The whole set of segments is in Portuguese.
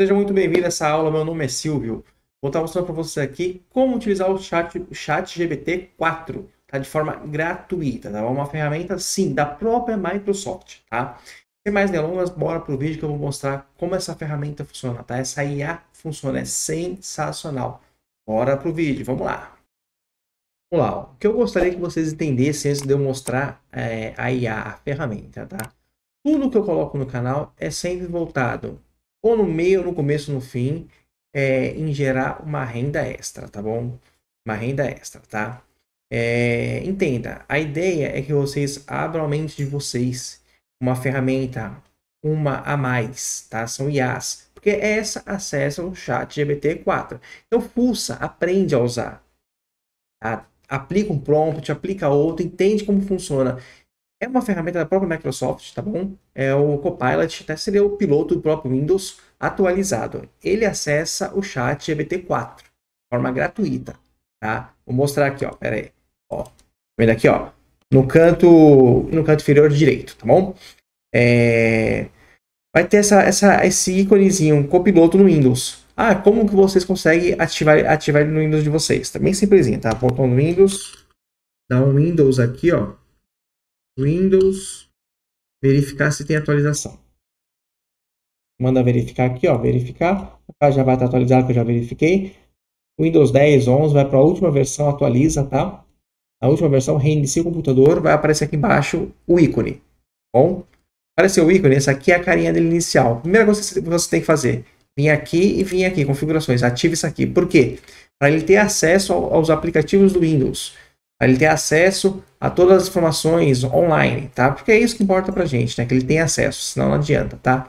Seja muito bem-vindo a essa aula, meu nome é Silvio. Vou estar mostrando para vocês aqui como utilizar o chat, chat GPT 4, tá? De forma gratuita, tá? Uma ferramenta, sim, da própria Microsoft, tá? Sem mais delongas, bora pro vídeo que eu vou mostrar como essa ferramenta funciona, tá? Essa IA funciona, é sensacional. Bora pro vídeo, vamos lá. Vamos lá, ó. o que eu gostaria que vocês entendessem antes de eu mostrar é, a IA, a ferramenta, tá? Tudo que eu coloco no canal é sempre voltado ou no meio, ou no começo, no fim, é, em gerar uma renda extra, tá bom? Uma renda extra, tá? É, entenda, a ideia é que vocês abram a mente de vocês uma ferramenta, uma a mais, tá? São IAs, porque é essa acessa o chat GPT-4. Então, pulsa, aprende a usar. Tá? Aplica um prompt, aplica outro, entende como funciona. É uma ferramenta da própria Microsoft, tá bom? É o Copilot, até seria o piloto do próprio Windows atualizado. Ele acessa o chat GPT-4, de forma gratuita, tá? Vou mostrar aqui, ó, pera aí. Ó, tá vendo aqui, ó, no canto, no canto inferior direito, tá bom? É... Vai ter essa, essa, esse íconezinho, copiloto no Windows. Ah, como que vocês conseguem ativar, ativar ele no Windows de vocês? Tá bem simplesinho, tá? Botão no Windows, dá um Windows aqui, ó. Windows, verificar se tem atualização. Manda verificar aqui, ó, verificar. Ah, já vai estar atualizado que eu já verifiquei. Windows 10, 11 vai para a última versão, atualiza, tá? A última versão reinicia o computador, vai aparecer aqui embaixo o ícone. Bom, apareceu o ícone, essa aqui é a carinha dele inicial. Primeira coisa que você tem que fazer, vir aqui e vir aqui, configurações, ative isso aqui. Por quê? Para ele ter acesso aos aplicativos do Windows para Ele ter acesso a todas as informações online, tá? Porque é isso que importa a gente, né? Que ele tem acesso, senão não adianta, tá?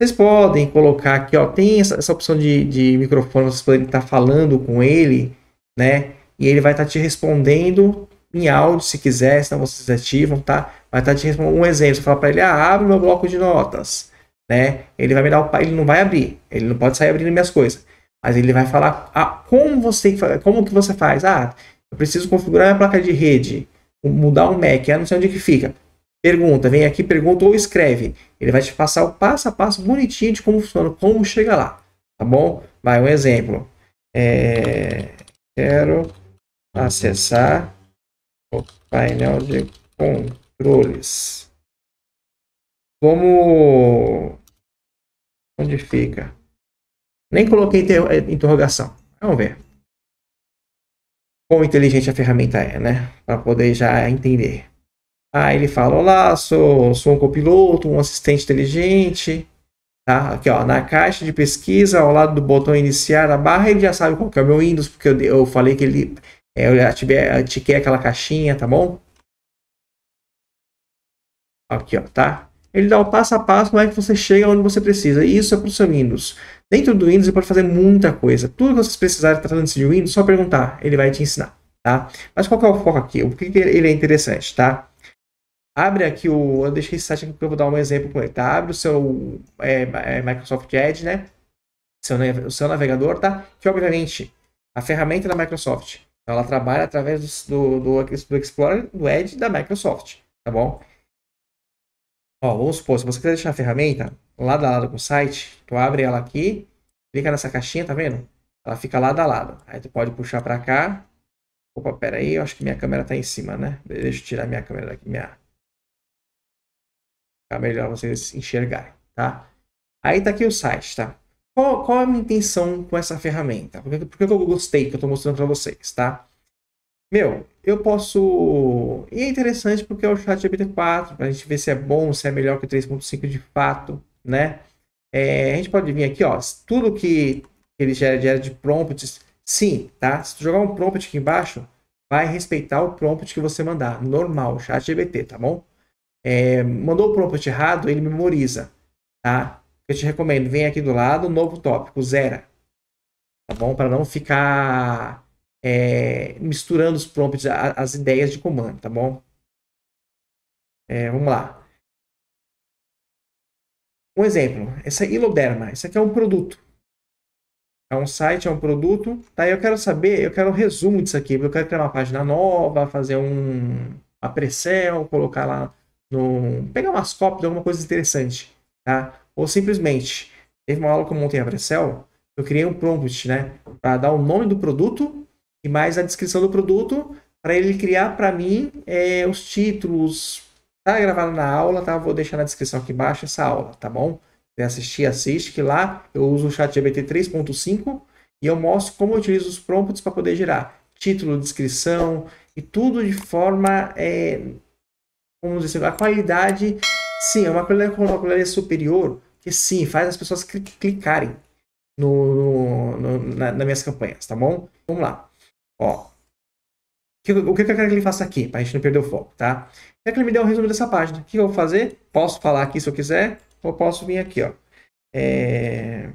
Vocês podem colocar aqui, ó, tem essa, essa opção de, de microfone, vocês podem estar falando com ele, né? E ele vai estar te respondendo em áudio, se quiser, senão vocês ativam, tá? Vai estar te respondendo um exemplo, você fala para ele, ah, abre meu bloco de notas, né? Ele vai me dar o, ele não vai abrir, ele não pode sair abrindo minhas coisas, mas ele vai falar, ah, como você, como que você faz? Ah, eu preciso configurar a placa de rede, mudar um MAC, eu não sei onde é que fica. Pergunta, vem aqui, pergunta ou escreve. Ele vai te passar o passo a passo bonitinho de como funciona, como chega lá. Tá bom? Vai, um exemplo. É, quero acessar o painel de controles. Como... Onde fica? Nem coloquei inter... interrogação. Vamos ver quão inteligente a ferramenta é, né? Para poder já entender. Aí ele fala: Olá, sou, sou um copiloto, um assistente inteligente. Tá? Aqui, ó, na caixa de pesquisa, ao lado do botão iniciar a barra, ele já sabe qual que é o meu Windows, porque eu, eu falei que ele. É, eu é, tiquei aquela caixinha, tá bom? Aqui, ó, tá? Ele dá o passo a passo como é que você chega onde você precisa. isso é para o seu Windows. Dentro do Windows você pode fazer muita coisa. Tudo que vocês precisarem tratando de Windows, é só perguntar, ele vai te ensinar, tá? Mas qual que é o foco aqui? O que, que ele é interessante, tá? Abre aqui o... Eu deixei esse site aqui porque eu vou dar um exemplo com ele, tá? Abre o seu é, é Microsoft Edge, né? Seu, o seu navegador, tá? Que, obviamente, a ferramenta da Microsoft, então, ela trabalha através do, do, do Explorer, do Edge da Microsoft, tá bom? Ó, vamos supor, se você quiser deixar a ferramenta, lado a lado com o site, tu abre ela aqui, clica nessa caixinha, tá vendo? Ela fica lado a lado. Aí tu pode puxar para cá. Opa, pera aí, eu acho que minha câmera tá em cima, né? Deixa eu tirar minha câmera daqui, minha... Fica melhor vocês enxergarem, tá? Aí tá aqui o site, tá? Qual, qual a minha intenção com essa ferramenta? Por que, por que eu gostei que eu tô mostrando para vocês, tá? Meu, eu posso... E é interessante porque é o ChatGPT 4, pra gente ver se é bom, se é melhor que o 3.5 de fato né? É, a gente pode vir aqui, ó, tudo que ele gera, gera de prompts, sim, tá? Se tu jogar um prompt aqui embaixo, vai respeitar o prompt que você mandar, normal, chat GPT, tá bom? É, mandou o prompt errado, ele memoriza, tá? Eu te recomendo, vem aqui do lado, novo tópico, zera, tá bom? Para não ficar é, misturando os prompts, as ideias de comando, tá bom? É, vamos lá. Um exemplo, essa é Iloderma, isso aqui é um produto. É um site, é um produto. tá eu quero saber, eu quero um resumo disso aqui. Eu quero criar uma página nova, fazer um, uma colocar lá no. pegar umas cópias de alguma coisa interessante, tá? Ou simplesmente, teve uma aula que eu montei a pré eu criei um prompt, né? Para dar o nome do produto e mais a descrição do produto, para ele criar para mim é, os títulos, Tá gravado na aula, tá? Vou deixar na descrição aqui embaixo essa aula, tá bom? Quem assistir, assiste, que lá eu uso o chat GPT 3.5 e eu mostro como eu utilizo os prompts para poder gerar título, descrição e tudo de forma, é, vamos dizer, a qualidade, sim, é uma qualidade, uma qualidade superior, que sim, faz as pessoas clicarem no, no, no na, nas minhas campanhas, tá bom? Vamos lá. Ó, o que eu quero que ele faça aqui, para a gente não perder o foco, tá? Quero que ele me dê um resumo dessa página. O que eu vou fazer? Posso falar aqui se eu quiser, ou posso vir aqui, ó. É...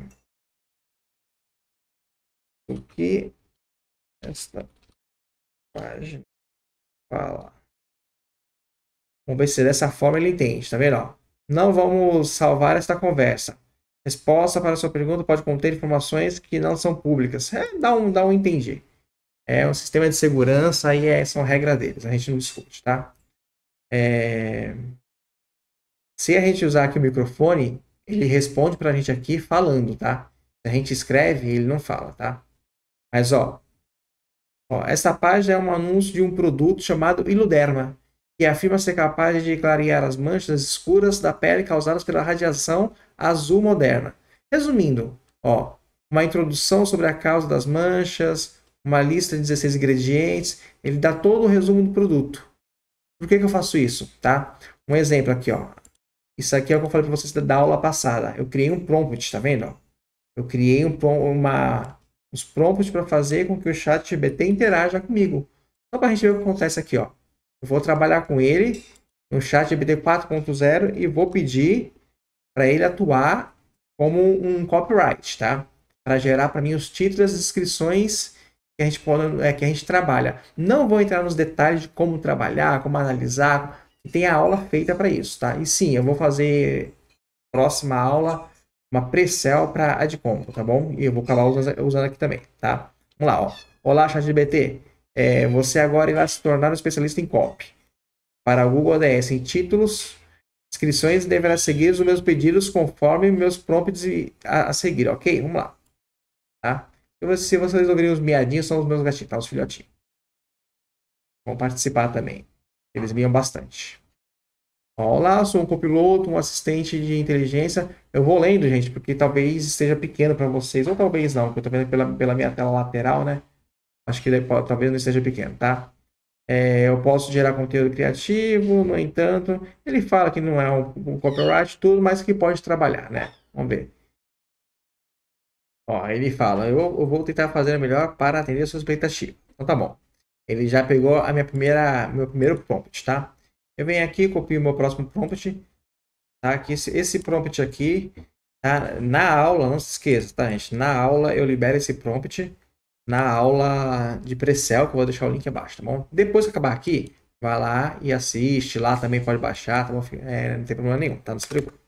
O que esta página fala? Vamos ver se dessa forma ele entende, tá vendo? Não vamos salvar esta conversa. Resposta para sua pergunta pode conter informações que não são públicas. É, dá um, dá um entender. É um sistema de segurança, aí é, são regras deles, a gente não discute, tá? É... Se a gente usar aqui o microfone, ele responde para a gente aqui falando, tá? Se a gente escreve, ele não fala, tá? Mas, ó, ó essa página é um anúncio de um produto chamado Iluderma, que afirma ser capaz de clarear as manchas escuras da pele causadas pela radiação azul moderna. Resumindo, ó, uma introdução sobre a causa das manchas, uma lista de 16 ingredientes, ele dá todo o resumo do produto. Por que, que eu faço isso, tá? Um exemplo aqui, ó. Isso aqui é o que eu falei para vocês da aula passada. Eu criei um prompt, tá vendo? Ó? Eu criei um, uma, uns prompts para fazer com que o chat GBT interaja comigo. Só para a gente ver o que acontece aqui, ó. Eu vou trabalhar com ele no chat GBT 4.0 e vou pedir para ele atuar como um copyright, tá? Para gerar para mim os títulos, as descrições que a gente pode, é, que a gente trabalha. Não vou entrar nos detalhes de como trabalhar, como analisar, tem a aula feita para isso, tá? E sim, eu vou fazer próxima aula uma pre-sell para Adcompo, tá bom? E eu vou acabar usando, aqui também, tá? Vamos lá, ó. Olá, ChatGPT. É, você agora irá se tornar um especialista em copy. Para o Google ADS, em títulos, inscrições deverá seguir os meus pedidos conforme meus prompts a, a seguir, ok? Vamos lá, tá? Se vocês ouvirem os miadinhos, são os meus gatinhos, tá? Os filhotinhos. Vão participar também. Eles miam bastante. Olá, sou um copiloto, um assistente de inteligência. Eu vou lendo, gente, porque talvez esteja pequeno para vocês, ou talvez não, porque eu tô vendo pela, pela minha tela lateral, né? Acho que talvez não esteja pequeno, tá? É, eu posso gerar conteúdo criativo, no entanto, ele fala que não é um, um copyright, tudo, mas que pode trabalhar, né? Vamos ver. Ó, ele fala, eu, eu vou tentar fazer o melhor para atender a sua expectativa. Então tá bom. Ele já pegou a minha primeira, meu primeiro prompt, tá? Eu venho aqui, copio meu próximo prompt, tá? Que esse, esse prompt aqui, tá? Na aula, não se esqueça, tá, gente? Na aula eu libero esse prompt na aula de Precel, que eu vou deixar o link abaixo, tá bom? Depois que acabar aqui, vai lá e assiste, lá também pode baixar, tá bom? É, não tem problema nenhum, tá? Não se preocupe,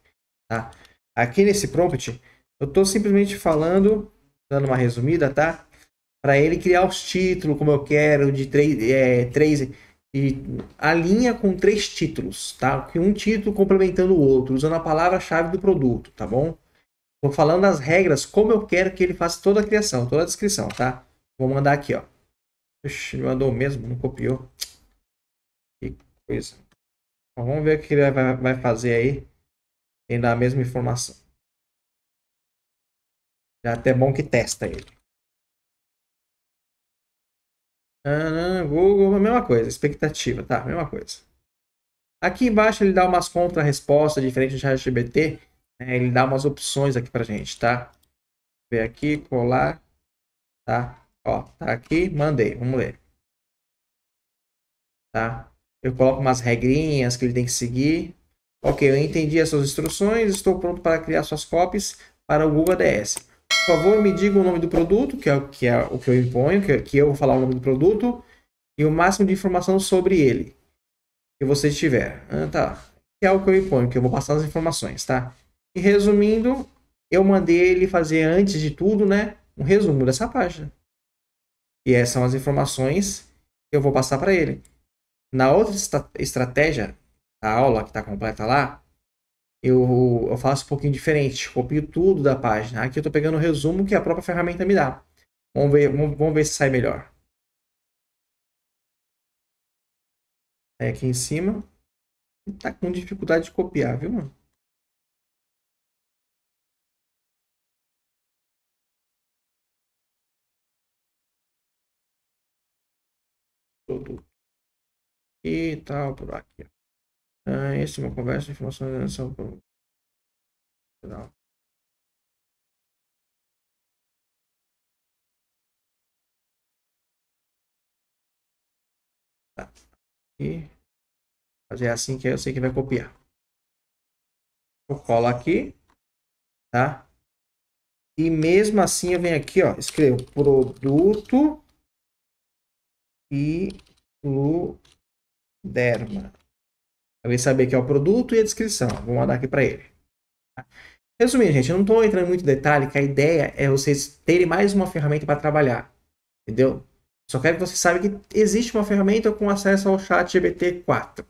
tá? Aqui nesse prompt, eu estou simplesmente falando, dando uma resumida, tá? Para ele criar os títulos como eu quero, de três, é, três e a linha com três títulos, tá? um título complementando o outro, usando a palavra-chave do produto, tá bom? Tô falando as regras, como eu quero que ele faça toda a criação, toda a descrição, tá? Vou mandar aqui, ó. Oxi, mandou mesmo, não copiou. Que coisa. vamos ver o que ele vai, vai fazer aí. Tem a mesma informação. Já é até bom que testa ele. Google, a mesma coisa, expectativa, tá, mesma coisa. Aqui embaixo ele dá umas contra-respostas diferentes de ChatGPT, né? ele dá umas opções aqui pra gente, tá? Ver aqui, colar, tá? Ó, tá aqui, mandei, vamos ler. Tá? Eu coloco umas regrinhas que ele tem que seguir. Ok, eu entendi as suas instruções, estou pronto para criar suas copies para o Google ADS. Por favor, me diga o nome do produto, que é o que, é o que eu imponho, que, que eu vou falar o nome do produto, e o máximo de informação sobre ele que você tiver. Ah, tá. Que é o que eu imponho, que eu vou passar as informações, tá? E resumindo, eu mandei ele fazer antes de tudo, né? Um resumo dessa página. E essas são as informações que eu vou passar para ele. Na outra estratégia, a aula que está completa lá, eu, eu faço um pouquinho diferente, copio tudo da página. Aqui eu estou pegando o resumo que a própria ferramenta me dá. Vamos ver, vamos, vamos ver se sai melhor. É aqui em cima. está com dificuldade de copiar, viu, mano? E tal, por aqui. Uh, esta é uma conversa, informações são por... Não. Tá. E fazer assim que eu sei que vai copiar. Eu colo aqui, tá? E mesmo assim eu venho aqui, ó, escrevo produto e lu derma. Pra ele saber que é o produto e a descrição. Vou mandar aqui para ele. Resumindo, gente, eu não estou entrando em muito detalhe, que a ideia é vocês terem mais uma ferramenta para trabalhar. Entendeu? Só quero que vocês saibam que existe uma ferramenta com acesso ao chat GPT-4.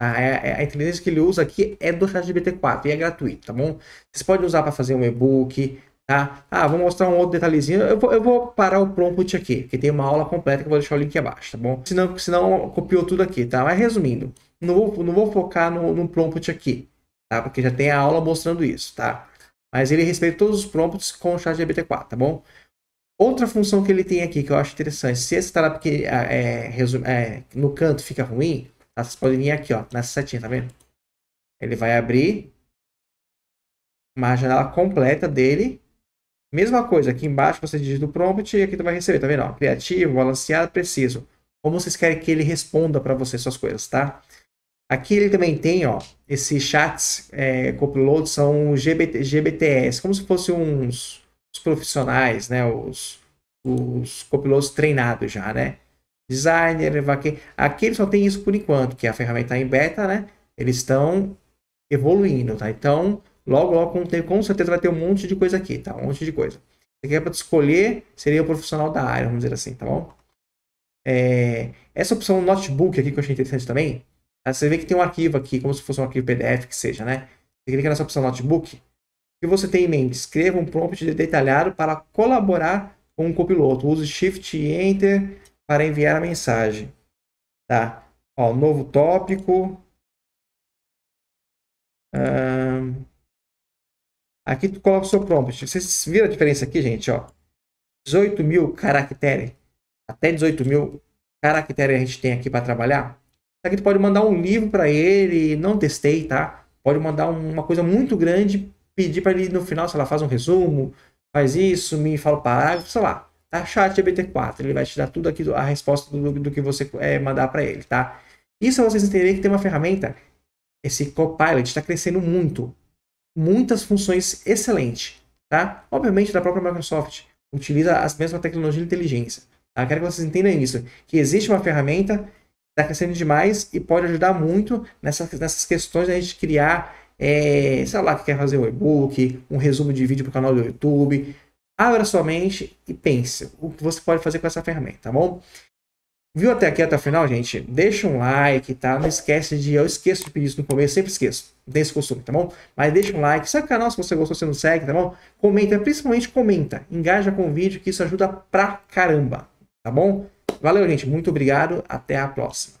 A, tá? é, é, a, inteligência que ele usa aqui é do chat GPT-4 e é gratuito, tá bom? Vocês podem usar para fazer um e-book, Tá? Ah, vou mostrar um outro detalhezinho. Eu vou, eu vou parar o prompt aqui, que tem uma aula completa que eu vou deixar o link abaixo, tá bom? Senão, senão copiou tudo aqui, tá? Mas resumindo, não vou, não vou focar no, no prompt aqui, tá? Porque já tem a aula mostrando isso, tá? Mas ele respeita todos os prompts com o chat GPT-4, tá bom? Outra função que ele tem aqui que eu acho interessante, se esse tá lá porque, ah, é, é, no canto fica ruim, tá? vocês podem vir aqui, ó, nessa setinha, tá vendo? Ele vai abrir uma janela completa dele, Mesma coisa, aqui embaixo você digita o prompt e aqui tu vai receber, tá vendo? Ó, criativo, balanceado, preciso. Como vocês querem que ele responda para você suas coisas, tá? Aqui ele também tem, ó, esses chats é, são GBT, GBTS, como se fossem uns, uns profissionais, né? Os, os copilotos treinados já, né? Designer, vaque... aqui ele só tem isso por enquanto, que a ferramenta tá em beta, né? Eles estão evoluindo, tá? Então, Logo, logo, com, com certeza vai ter um monte de coisa aqui, tá? Um monte de coisa. Isso aqui é para escolher, seria o profissional da área, vamos dizer assim, tá bom? É, essa opção notebook aqui que eu achei interessante também, tá? você vê que tem um arquivo aqui, como se fosse um arquivo PDF que seja, né? Você clica nessa opção notebook, que você tem em mente? Escreva um prompt detalhado para colaborar com um copiloto. Use Shift e Enter para enviar a mensagem. Tá? Ó, novo tópico. Aqui tu coloca o seu prompt. Vocês viram a diferença aqui, gente? Ó, 18 mil caracteres. Até 18 mil caracteres a gente tem aqui para trabalhar. Aqui tu pode mandar um livro para ele. Não testei, tá? Pode mandar uma coisa muito grande. Pedir para ele no final, se ela faz um resumo. Faz isso, me fala o parágrafo, sei lá. Tá chat GPT 4 Ele vai te dar tudo aqui, a resposta do, do que você é, mandar para ele, tá? Isso é vocês entenderem que tem uma ferramenta. Esse Copilot está crescendo muito muitas funções excelentes, tá? Obviamente da própria Microsoft, utiliza as mesmas tecnologias de inteligência. Tá? Quero que vocês entendam isso, que existe uma ferramenta está crescendo demais e pode ajudar muito nessas nessas questões né, da gente criar, é, sei lá, que quer fazer um e-book, um resumo de vídeo para o canal do YouTube. Abra sua mente e pense o que você pode fazer com essa ferramenta, tá bom? Viu até aqui, até o final, gente? Deixa um like, tá? Não esquece de... Eu esqueço de pedir isso no começo, sempre esqueço desse costume, tá bom? Mas deixa um like, segue o canal se você gostou, se não segue, tá bom? Comenta, principalmente comenta, engaja com o vídeo que isso ajuda pra caramba, tá bom? Valeu, gente, muito obrigado, até a próxima.